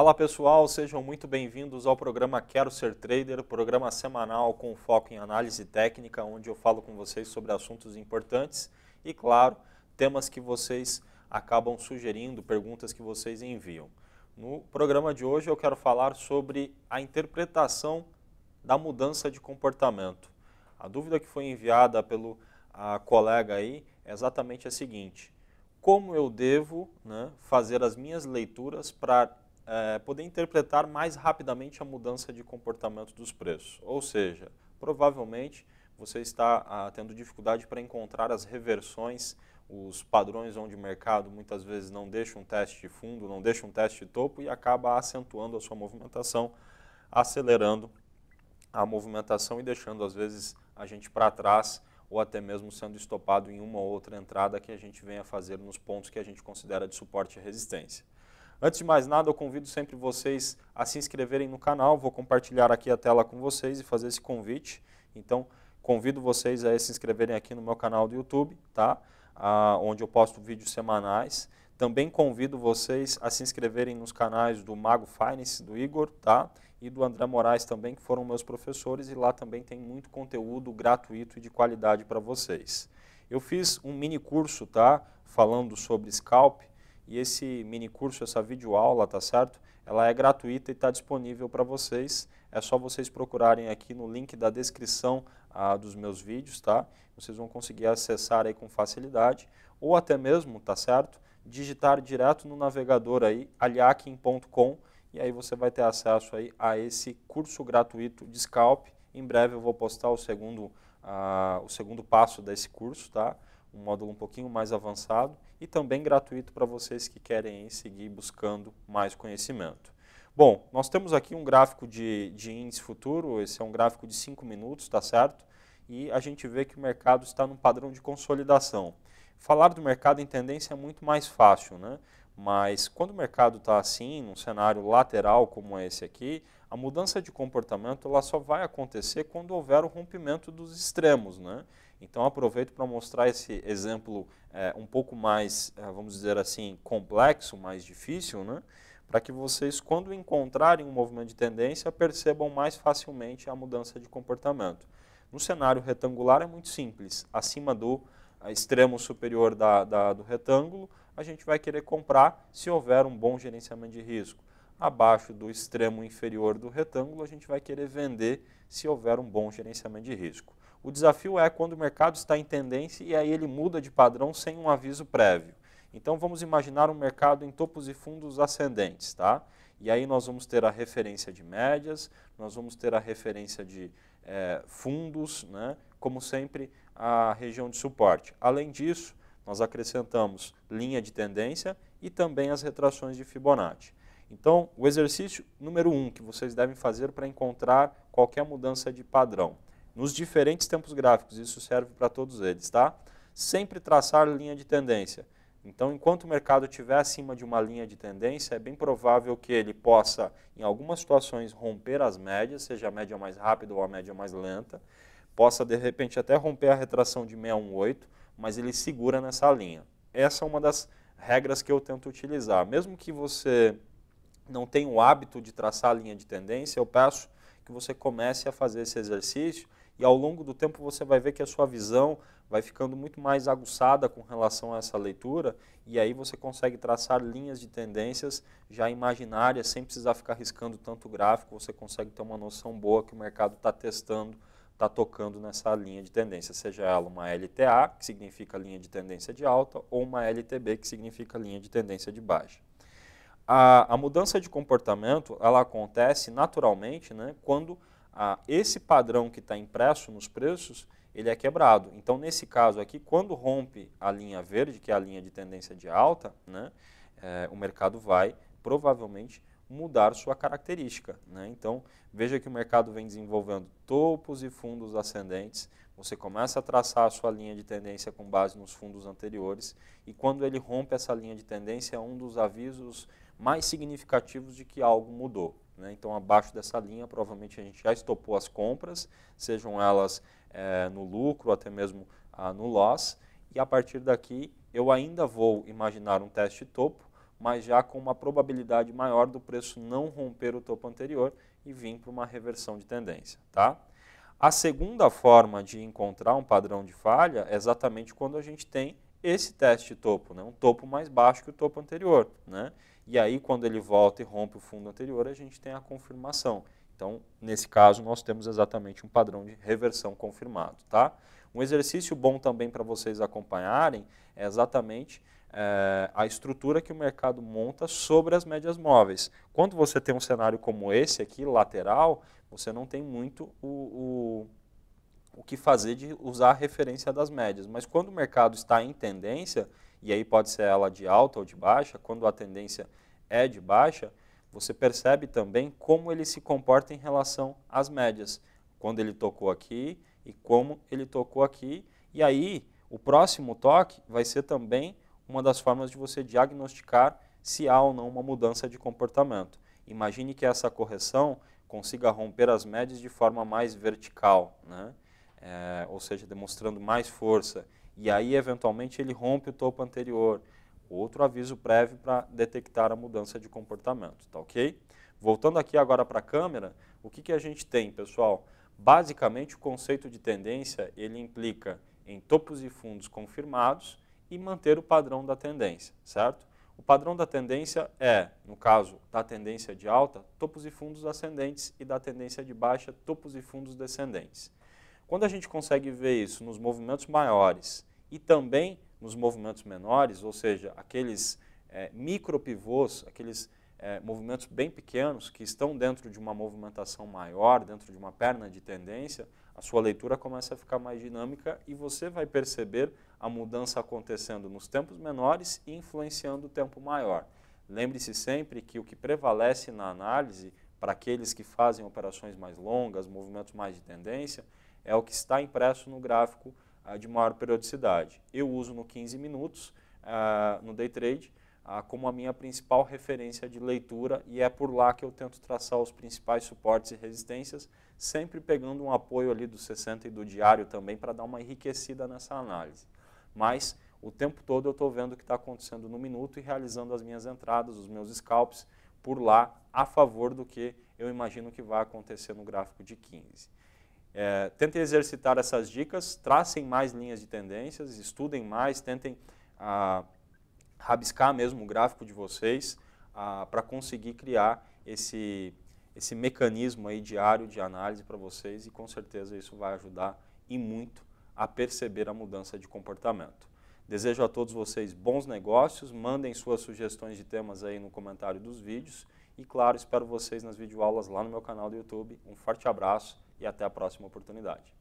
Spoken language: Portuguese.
Fala pessoal, sejam muito bem-vindos ao programa Quero Ser Trader, programa semanal com foco em análise técnica, onde eu falo com vocês sobre assuntos importantes e, claro, temas que vocês acabam sugerindo, perguntas que vocês enviam. No programa de hoje eu quero falar sobre a interpretação da mudança de comportamento. A dúvida que foi enviada pelo colega aí é exatamente a seguinte: como eu devo né, fazer as minhas leituras para é, poder interpretar mais rapidamente a mudança de comportamento dos preços. Ou seja, provavelmente você está ah, tendo dificuldade para encontrar as reversões, os padrões onde o mercado muitas vezes não deixa um teste de fundo, não deixa um teste de topo e acaba acentuando a sua movimentação, acelerando a movimentação e deixando às vezes a gente para trás ou até mesmo sendo estopado em uma ou outra entrada que a gente venha fazer nos pontos que a gente considera de suporte e resistência. Antes de mais nada, eu convido sempre vocês a se inscreverem no canal. Vou compartilhar aqui a tela com vocês e fazer esse convite. Então, convido vocês a se inscreverem aqui no meu canal do YouTube, tá? Ah, onde eu posto vídeos semanais. Também convido vocês a se inscreverem nos canais do Mago Finance, do Igor, tá? E do André Moraes também, que foram meus professores, e lá também tem muito conteúdo gratuito e de qualidade para vocês. Eu fiz um mini curso, tá? Falando sobre scalp, e esse mini curso, essa videoaula, tá certo? Ela é gratuita e está disponível para vocês. É só vocês procurarem aqui no link da descrição ah, dos meus vídeos, tá? Vocês vão conseguir acessar aí com facilidade. Ou até mesmo, tá certo? Digitar direto no navegador aí, aliakin.com e aí você vai ter acesso aí a esse curso gratuito de scalp. Em breve eu vou postar o segundo, ah, o segundo passo desse curso, tá? um módulo um pouquinho mais avançado e também gratuito para vocês que querem seguir buscando mais conhecimento. Bom, nós temos aqui um gráfico de, de índice futuro, esse é um gráfico de 5 minutos, tá certo? E a gente vê que o mercado está num padrão de consolidação. Falar do mercado em tendência é muito mais fácil, né? Mas quando o mercado está assim, num cenário lateral como esse aqui, a mudança de comportamento ela só vai acontecer quando houver o rompimento dos extremos. Né? Então aproveito para mostrar esse exemplo é, um pouco mais, é, vamos dizer assim, complexo, mais difícil, né? para que vocês, quando encontrarem um movimento de tendência, percebam mais facilmente a mudança de comportamento. No cenário retangular é muito simples, acima do extremo superior da, da, do retângulo, a gente vai querer comprar se houver um bom gerenciamento de risco. Abaixo do extremo inferior do retângulo, a gente vai querer vender se houver um bom gerenciamento de risco. O desafio é quando o mercado está em tendência e aí ele muda de padrão sem um aviso prévio. Então vamos imaginar um mercado em topos e fundos ascendentes, tá? E aí nós vamos ter a referência de médias, nós vamos ter a referência de é, fundos, né? como sempre, a região de suporte. Além disso, nós acrescentamos linha de tendência e também as retrações de Fibonacci. Então, o exercício número um que vocês devem fazer para encontrar qualquer mudança de padrão. Nos diferentes tempos gráficos, isso serve para todos eles, tá? Sempre traçar linha de tendência. Então, enquanto o mercado estiver acima de uma linha de tendência, é bem provável que ele possa, em algumas situações, romper as médias, seja a média mais rápida ou a média mais lenta, possa de repente até romper a retração de 618, mas ele segura nessa linha. Essa é uma das regras que eu tento utilizar. Mesmo que você não tenha o hábito de traçar a linha de tendência, eu peço que você comece a fazer esse exercício e ao longo do tempo você vai ver que a sua visão vai ficando muito mais aguçada com relação a essa leitura e aí você consegue traçar linhas de tendências já imaginárias sem precisar ficar riscando tanto gráfico, você consegue ter uma noção boa que o mercado está testando está tocando nessa linha de tendência, seja ela uma LTA, que significa linha de tendência de alta, ou uma LTB, que significa linha de tendência de baixa. A, a mudança de comportamento ela acontece naturalmente né, quando a, esse padrão que está impresso nos preços ele é quebrado. Então, nesse caso aqui, quando rompe a linha verde, que é a linha de tendência de alta, né, é, o mercado vai provavelmente mudar sua característica. Né? Então, veja que o mercado vem desenvolvendo topos e fundos ascendentes, você começa a traçar a sua linha de tendência com base nos fundos anteriores, e quando ele rompe essa linha de tendência, é um dos avisos mais significativos de que algo mudou. Né? Então, abaixo dessa linha, provavelmente a gente já estopou as compras, sejam elas é, no lucro, até mesmo ah, no loss, e a partir daqui eu ainda vou imaginar um teste topo, mas já com uma probabilidade maior do preço não romper o topo anterior e vir para uma reversão de tendência, tá? A segunda forma de encontrar um padrão de falha é exatamente quando a gente tem esse teste topo, né? um topo mais baixo que o topo anterior. Né? E aí, quando ele volta e rompe o fundo anterior, a gente tem a confirmação. Então, nesse caso, nós temos exatamente um padrão de reversão confirmado. Tá? Um exercício bom também para vocês acompanharem é exatamente é, a estrutura que o mercado monta sobre as médias móveis. Quando você tem um cenário como esse aqui, lateral, você não tem muito o, o, o que fazer de usar a referência das médias. Mas quando o mercado está em tendência, e aí pode ser ela de alta ou de baixa, quando a tendência é de baixa, você percebe também como ele se comporta em relação às médias. Quando ele tocou aqui, e como ele tocou aqui. E aí, o próximo toque vai ser também uma das formas de você diagnosticar se há ou não uma mudança de comportamento. Imagine que essa correção consiga romper as médias de forma mais vertical, né? É, ou seja, demonstrando mais força. E aí, eventualmente, ele rompe o topo anterior. Outro aviso prévio para detectar a mudança de comportamento, tá ok? Voltando aqui agora para a câmera, o que, que a gente tem, pessoal? Basicamente, o conceito de tendência ele implica em topos e fundos confirmados e manter o padrão da tendência, certo? O padrão da tendência é, no caso da tendência de alta, topos e fundos ascendentes e da tendência de baixa, topos e fundos descendentes. Quando a gente consegue ver isso nos movimentos maiores e também nos movimentos menores, ou seja, aqueles é, micropivôs, aqueles é, movimentos bem pequenos que estão dentro de uma movimentação maior, dentro de uma perna de tendência, a sua leitura começa a ficar mais dinâmica e você vai perceber a mudança acontecendo nos tempos menores e influenciando o tempo maior. Lembre-se sempre que o que prevalece na análise, para aqueles que fazem operações mais longas, movimentos mais de tendência, é o que está impresso no gráfico ah, de maior periodicidade. Eu uso no 15 minutos ah, no day trade ah, como a minha principal referência de leitura e é por lá que eu tento traçar os principais suportes e resistências, sempre pegando um apoio ali do 60 e do diário também para dar uma enriquecida nessa análise. Mas o tempo todo eu estou vendo o que está acontecendo no minuto e realizando as minhas entradas, os meus scalps por lá a favor do que eu imagino que vai acontecer no gráfico de 15. É, tentem exercitar essas dicas, tracem mais linhas de tendências, estudem mais, tentem ah, rabiscar mesmo o gráfico de vocês ah, para conseguir criar esse, esse mecanismo aí diário de análise para vocês e com certeza isso vai ajudar e muito a perceber a mudança de comportamento. Desejo a todos vocês bons negócios, mandem suas sugestões de temas aí no comentário dos vídeos e claro, espero vocês nas videoaulas lá no meu canal do YouTube. Um forte abraço e até a próxima oportunidade.